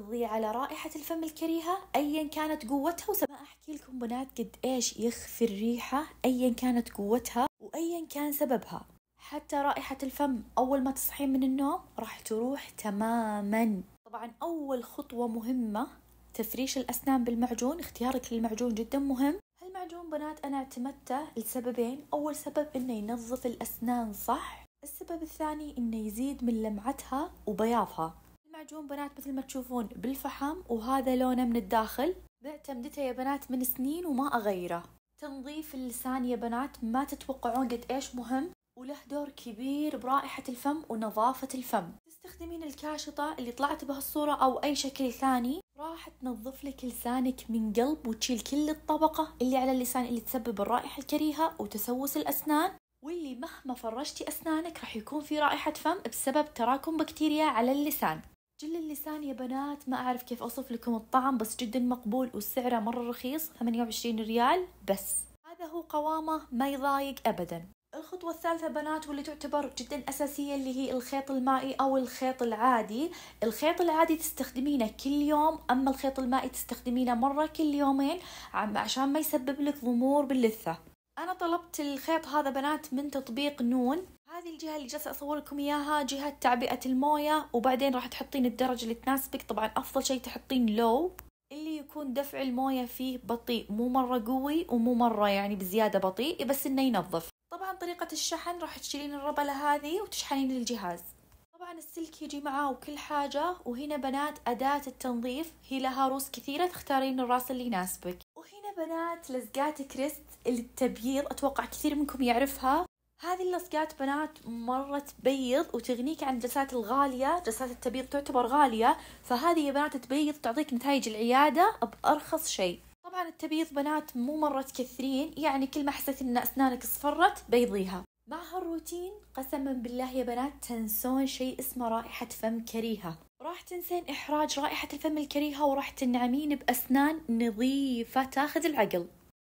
تقضي على رائحة الفم الكريهة أيا كانت قوتها وسما أحكي لكم بنات قد إيش يخفي الريحة أيا كانت قوتها وأيا كان سببها حتى رائحة الفم أول ما تصحين من النوم راح تروح تماما طبعا أول خطوة مهمة تفريش الأسنان بالمعجون اختيارك للمعجون جدا مهم هالمعجون بنات أنا اعتمدته لسببين أول سبب إنه ينظف الأسنان صح السبب الثاني إنه يزيد من لمعتها وبياضها يتزعجون بنات مثل ما تشوفون بالفحم وهذا لونه من الداخل معتمدته مدته يا بنات من سنين وما أغيره تنظيف اللسان يا بنات ما تتوقعون قد إيش مهم وله دور كبير برائحة الفم ونظافة الفم تستخدمين الكاشطة اللي طلعت بهالصورة أو أي شكل ثاني راح تنظف لك لسانك من قلب وتشيل كل الطبقة اللي على اللسان اللي تسبب الرائحة الكريهة وتسوس الأسنان واللي مهما فرشتي أسنانك راح يكون في رائحة فم بسبب تراكم بكتيريا على اللسان جل اللسان يا بنات ما أعرف كيف أوصف لكم الطعم بس جدا مقبول وسعره مرة رخيص 28 ريال بس هذا هو قوامه ما يضايق أبدا الخطوة الثالثة بنات واللي تعتبر جدا أساسية اللي هي الخيط المائي أو الخيط العادي الخيط العادي تستخدمينه كل يوم أما الخيط المائي تستخدمينه مرة كل يومين عشان ما يسبب لك ضمور باللثة أنا طلبت الخيط هذا بنات من تطبيق نون هذه الجهة اللي جالسة أصور لكم إياها جهة تعبئة الموية وبعدين راح تحطين الدرجة اللي تناسبك طبعا أفضل شيء تحطين لو اللي يكون دفع الموية فيه بطيء مو مرة قوي ومو مرة يعني بزيادة بطيء بس إنه ينظف طبعا طريقة الشحن راح تشيلين الربلة هذه وتشحنين الجهاز طبعا السلك يجي معاه وكل حاجة وهنا بنات أداة التنظيف هي لها روس كثيرة تختارين الراس اللي يناسبك وهنا بنات لزقات كريست للتبييض أتوقع كثير منكم يعرفها هذه اللصقات بنات مرة تبيض وتغنيك عن الجلسات الغالية جلسات التبيض تعتبر غالية فهذه يا بنات تبيض تعطيك نتائج العيادة بأرخص شيء طبعا التبيض بنات مو مرة تكثرين يعني كل ما حسيت ان اسنانك صفرت بيضيها مع هالروتين قسما بالله يا بنات تنسون شيء اسمه رائحة فم كريهة راح تنسين إحراج رائحة الفم الكريهة وراح تنعمين بأسنان نظيفة تاخذ العقل